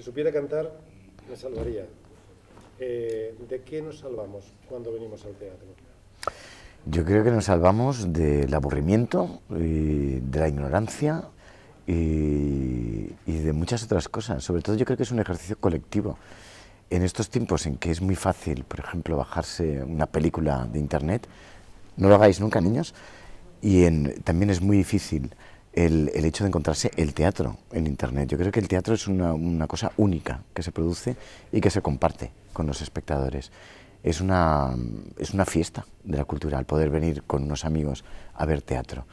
Si supiera cantar, me salvaría. Eh, ¿De qué nos salvamos cuando venimos al teatro? Yo creo que nos salvamos del aburrimiento, de la ignorancia y, de muchas otras cosas. Sobre todo yo creo que es un ejercicio colectivo. En estos tiempos en que es muy fácil, por ejemplo, bajarse una película de internet, no lo hagáis nunca, niños, y también es muy difícil el, el, hecho de encontrarse el teatro en Internet. Yo creo que el teatro es una, una, cosa única que se produce y que se comparte con los espectadores. Es una, es una fiesta de la cultura, el poder venir con unos amigos a ver teatro.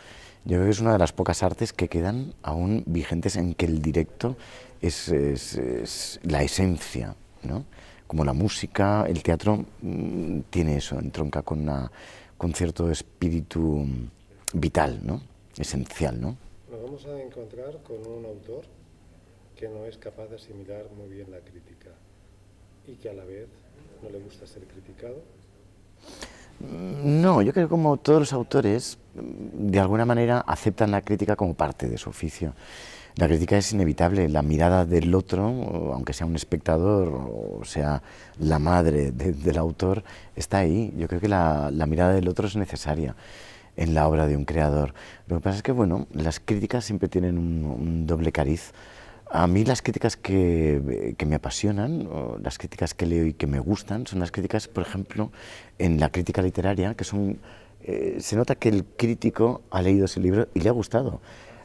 Yo creo que es una de las pocas artes que quedan aún vigentes en que el directo es, la esencia, ¿no? Como la música, el teatro mm, tiene eso, entronca con, una, con cierto espíritu vital, ¿no? esencial, ¿no? Nos vamos a encontrar con un autor que no es capaz de asimilar muy bien la crítica y que a la vez no le gusta ser criticado. No, yo creo que como todos los autores, de alguna manera aceptan la crítica como parte de su oficio. La crítica es inevitable, la mirada del otro, aunque sea un espectador o sea la madre del autor, está ahí. Yo creo que la, la mirada del otro es necesaria en la obra de un creador. Lo que pasa es que, bueno, las críticas siempre tienen un, doble cariz. A mí las críticas que, que me apasionan, las críticas que leo y que me gustan, son las críticas, por ejemplo, en la crítica literaria, que son... Eh, se nota que el crítico ha leído ese libro y le ha gustado.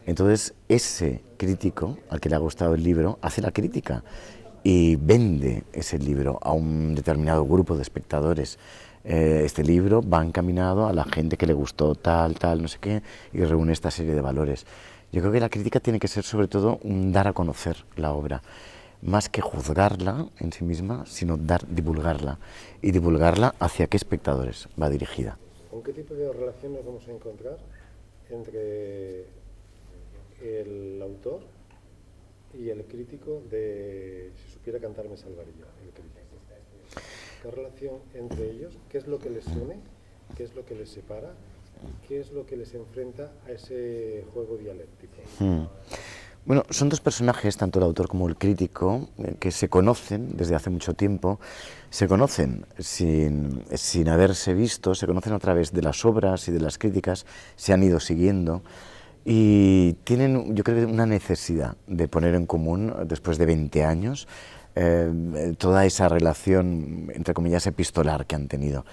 Entonces, ese crítico al que le ha gustado el libro hace la crítica y vende ese libro a un determinado grupo de espectadores. Eh, este libro va encaminado a la gente que le gustó tal, tal, no sé qué, y reúne esta serie de valores. Yo creo que la crítica tiene que ser sobre todo un dar a conocer la obra, más que juzgarla en sí misma, sino dar, divulgarla, y divulgarla hacia qué espectadores va dirigida. ¿Con qué tipo de relación nos vamos a encontrar entre el autor y el crítico de Si supiera cantar me salvaría, ¿Qué relación entre ellos? ¿Qué es lo que les une? ¿Qué es lo que les separa? ¿Qué es lo que les enfrenta a ese juego dialéctico? Hmm. Bueno, son dos personajes, tanto el autor como el crítico, eh, que se conocen desde hace mucho tiempo, se conocen sin, sin haberse visto, se conocen a través de las obras y de las críticas, se han ido siguiendo y tienen, yo creo, una necesidad de poner en común, después de 20 años, eh, toda esa relación, entre comillas, epistolar que han tenido.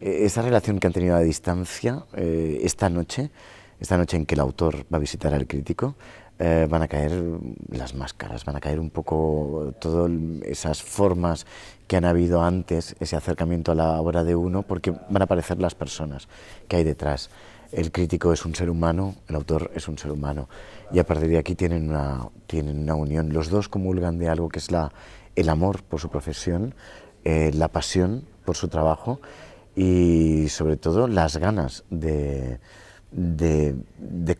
E-, esa relación que han tenido a distancia eh, esta noche, esta noche en que el autor va a visitar al crítico, eh, van a caer las máscaras, van a caer un poco todas esas formas que han habido antes, ese acercamiento a la obra de uno, porque van a aparecer las personas que hay detrás el crítico es un ser humano, el autor es un ser humano, y a partir de aquí tienen una, tienen una unión. Los dos comulgan de algo que es la, el amor por su profesión, eh, la pasión por su trabajo y sobre todo las ganas de,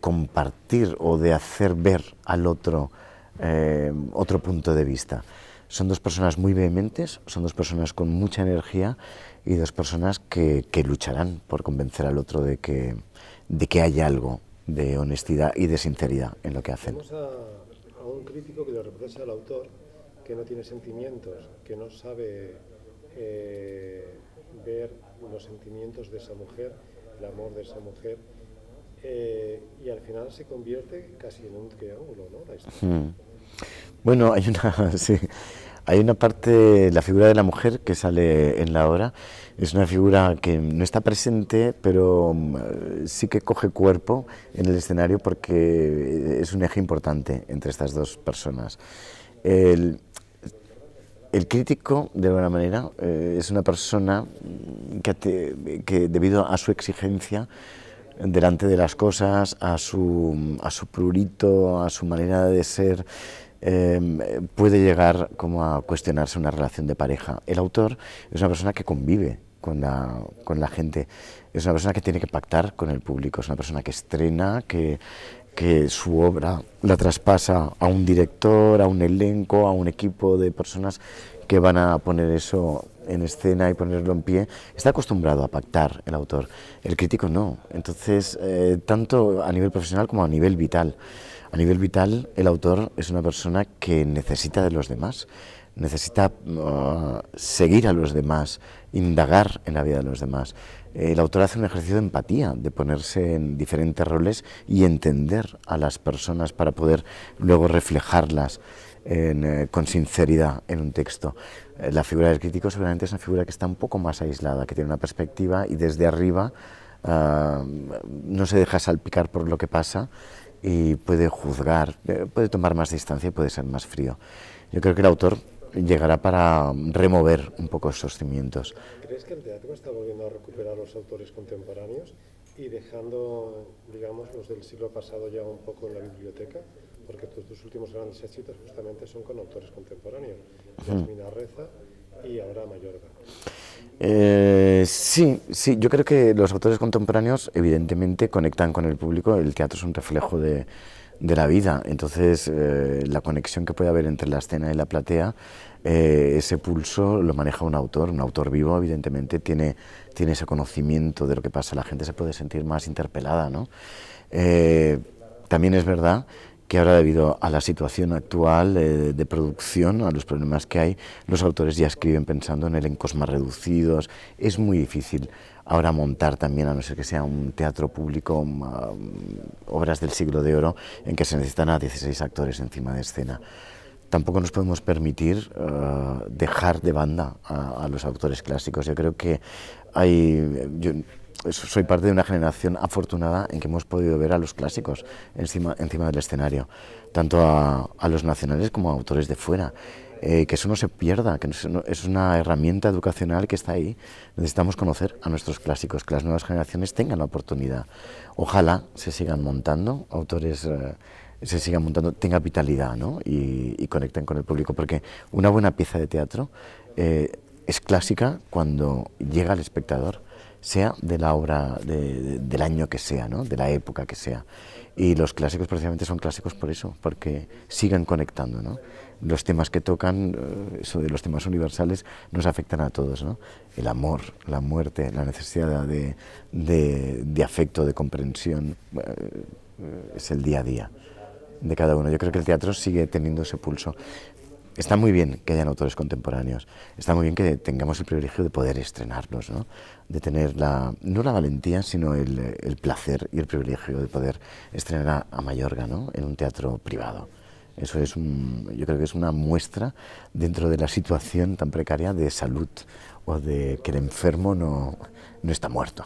compartir o de hacer ver al otro eh, otro punto de vista. Son dos personas muy vehementes, son dos personas con mucha energía y dos personas que, que lucharán por convencer al otro de que, de que hay algo de honestidad y de sinceridad en lo que hacen. Vamos a, un crítico que le reprocha al autor que no tiene sentimientos, que no sabe eh, ver los sentimientos de esa mujer, el amor de esa mujer, eh, y al final se convierte casi en un triángulo, ¿no? Hmm. Bueno, hay una, Hay una parte, la figura de la mujer que sale en la obra, es una figura que no está presente, pero mm, sí que coge cuerpo en el escenario porque eh, es un eje importante entre estas dos personas. El, crítico, de alguna manera, eh, es una persona que, debido a su exigencia delante de las cosas, a su, a su prurito, a su manera de ser, Em, puede llegar como a cuestionarse una relación de pareja. El autor es una persona que convive con la, con la gente, es una persona que tiene que pactar con el público, es una persona que estrena, que, que su obra la traspasa a un director, a un elenco, a un equipo de personas que van a poner eso en escena y ponerlo en pie, está acostumbrado a pactar el autor, el crítico no. Entonces, eh, tanto a nivel profesional como a nivel vital. A nivel vital, el autor es una persona que necesita de los demás, necesita uh, seguir a los demás, indagar en la vida de los demás. El autor hace un ejercicio de empatía, de ponerse en diferentes roles y entender a las personas para poder luego reflejarlas. Eh, con sinceridad en un texto. Eh, la figura del crítico seguramente es una figura que está un poco más aislada, que tiene una perspectiva y desde arriba ah, no se deja salpicar por lo que pasa y puede juzgar, eh, puede tomar más distancia y puede ser más frío. Yo creo que el autor llegará para remover un poco esos cimientos. ¿Crees que el teatro está volviendo a recuperar los autores contemporáneos y dejando, digamos, los del siglo pasado ya un poco en la biblioteca? tus últimos grandes éxitos justamente son con autores contemporáneos, Yasmina Reza y ahora Mayorga. Eh, sí, sí, yo creo que los autores contemporáneos evidentemente conectan con el público, el teatro es un reflejo de, la vida, entonces eh, la conexión que puede haber entre la escena y la platea, eh, ese pulso lo maneja un autor, un autor vivo evidentemente tiene, tiene ese conocimiento de lo que pasa, la gente se puede sentir más interpelada, ¿no? también es verdad que ahora debido a la situación actual eh, de producción, a los problemas que hay, los autores ya escriben pensando en elencos más reducidos. Es muy difícil ahora montar también, a no ser que sea un teatro público, um, um, obras del siglo de oro en que se necesitan a 16 actores encima de escena. Tampoco nos podemos permitir eh, dejar de banda a, los autores clásicos. Yo creo que hay soy parte de una generación afortunada en que hemos podido ver a los clásicos encima, encima del escenario, tanto a, los nacionales como a autores de fuera. Eh, que eso no se pierda, que es una herramienta educacional que está ahí. Necesitamos conocer a nuestros clásicos, que las nuevas generaciones tengan la oportunidad. Ojalá se sigan montando autores. Eh, se sigan montando, tenga vitalidad ¿no? y, conecten con el público, porque una buena pieza de teatro eh, es clásica cuando llega al espectador sea de la obra de, del año que sea, ¿no? de la época que sea. Y los clásicos precisamente son clásicos por eso, porque siguen conectando. ¿no? Los temas que tocan, eh, eso de los temas universales, nos afectan a todos. ¿no? El amor, la muerte, la necesidad de, de afecto, de comprensión, eh, es el día a día de cada uno. Yo creo que el teatro sigue teniendo ese pulso está muy bien que hayan autores contemporáneos, está muy bien que tengamos el privilegio de poder estrenarnos, ¿no? de tener la, no la valentía, sino el, placer y el privilegio de poder estrenar a, Mayorga ¿no? en un teatro privado. Eso es, yo creo que es una muestra dentro de la situación tan precaria de salud o de que el enfermo no, no está muerto.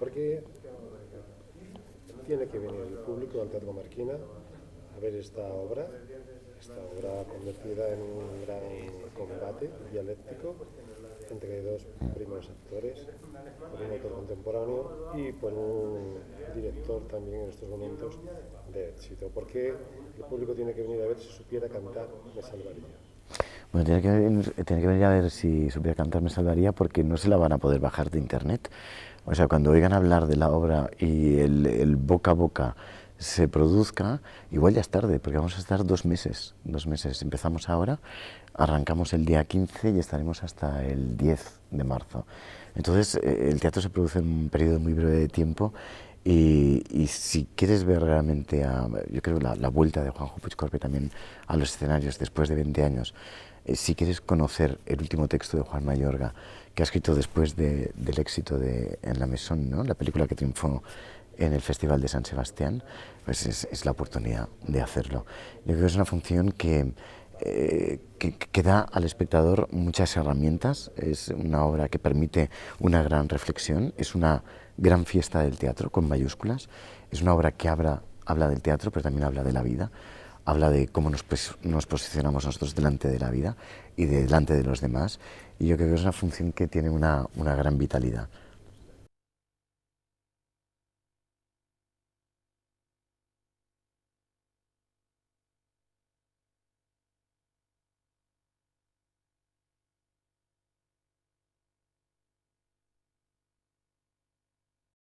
Porque tiene que venir el público al Teatro Marquina a ver esta obra esta obra convertida en un gran combate dialéctico entre dos primeros actores, por un autor contemporáneo y por un director también en estos momentos de éxito. ¿Por qué el público tiene que venir a ver si supiera cantar Me Salvaría? Bueno, tiene que, venir, a ver si supiera cantar Me Salvaría porque no se la van a poder bajar de internet. O sea, cuando oigan hablar de la obra y el boca a boca se produzca, igual ya es tarde, porque vamos a estar dos meses, dos meses. Empezamos ahora, arrancamos el día 15 y estaremos hasta el 10 de marzo. Entonces, eh, el teatro se produce en un periodo muy breve de tiempo y, si quieres ver realmente, yo creo la, vuelta de Juanjo Puigcorbe también a los escenarios después de 20 años, eh, si quieres conocer el último texto de Juan Mayorga, que ha escrito después del éxito de En la Mesón, ¿no? la película que triunfó en el Festival de San Sebastián, pues es, la oportunidad de hacerlo. Yo creo que es una función eh, que, que, da al espectador muchas herramientas, es una obra que permite una gran reflexión, es una gran fiesta del teatro con mayúsculas, es una obra que habla, del teatro, pero también habla de la vida, habla de cómo nos, posicionamos nosotros delante de la vida y delante de los demás, y yo creo que es una función que tiene una gran vitalidad.